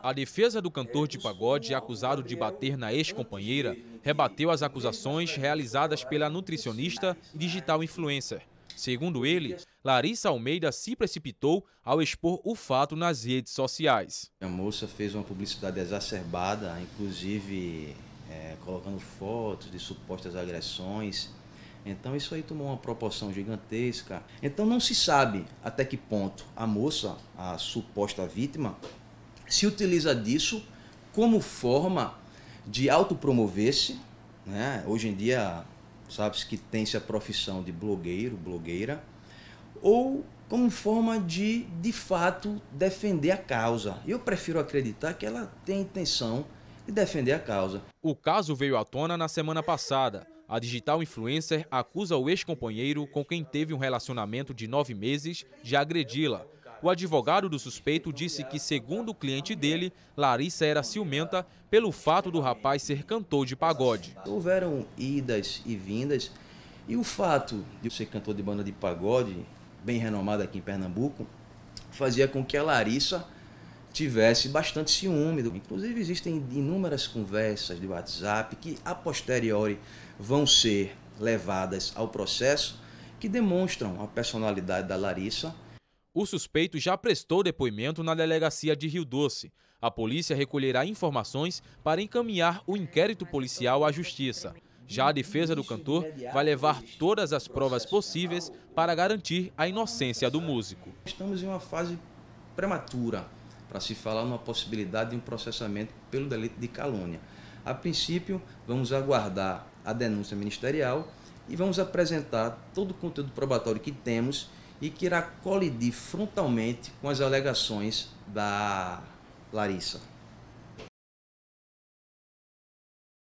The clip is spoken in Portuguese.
A defesa do cantor de é, pagode, acusado de bater na ex-companheira, rebateu as acusações realizadas pela nutricionista e digital influencer. Segundo ele, Larissa Almeida se precipitou ao expor o fato nas redes sociais. A moça fez uma publicidade exacerbada, inclusive é, colocando fotos de supostas agressões. Então isso aí tomou uma proporção gigantesca. Então não se sabe até que ponto a moça, a suposta vítima, se utiliza disso como forma de autopromover-se. Né? Hoje em dia, sabe-se que tem-se a profissão de blogueiro, blogueira, ou como forma de, de fato, defender a causa. Eu prefiro acreditar que ela tem intenção de defender a causa. O caso veio à tona na semana passada. A digital influencer acusa o ex-companheiro com quem teve um relacionamento de nove meses de agredi-la o advogado do suspeito disse que, segundo o cliente dele, Larissa era ciumenta pelo fato do rapaz ser cantor de pagode. Houveram idas e vindas e o fato de ser cantor de banda de pagode, bem renomada aqui em Pernambuco, fazia com que a Larissa tivesse bastante ciúme. Inclusive, existem inúmeras conversas de WhatsApp que, a posteriori, vão ser levadas ao processo que demonstram a personalidade da Larissa o suspeito já prestou depoimento na delegacia de Rio Doce. A polícia recolherá informações para encaminhar o inquérito policial à justiça. Já a defesa do cantor vai levar todas as provas possíveis para garantir a inocência do músico. Estamos em uma fase prematura para se falar uma possibilidade de um processamento pelo delito de calúnia. A princípio, vamos aguardar a denúncia ministerial e vamos apresentar todo o conteúdo probatório que temos e que irá colidir frontalmente com as alegações da Larissa.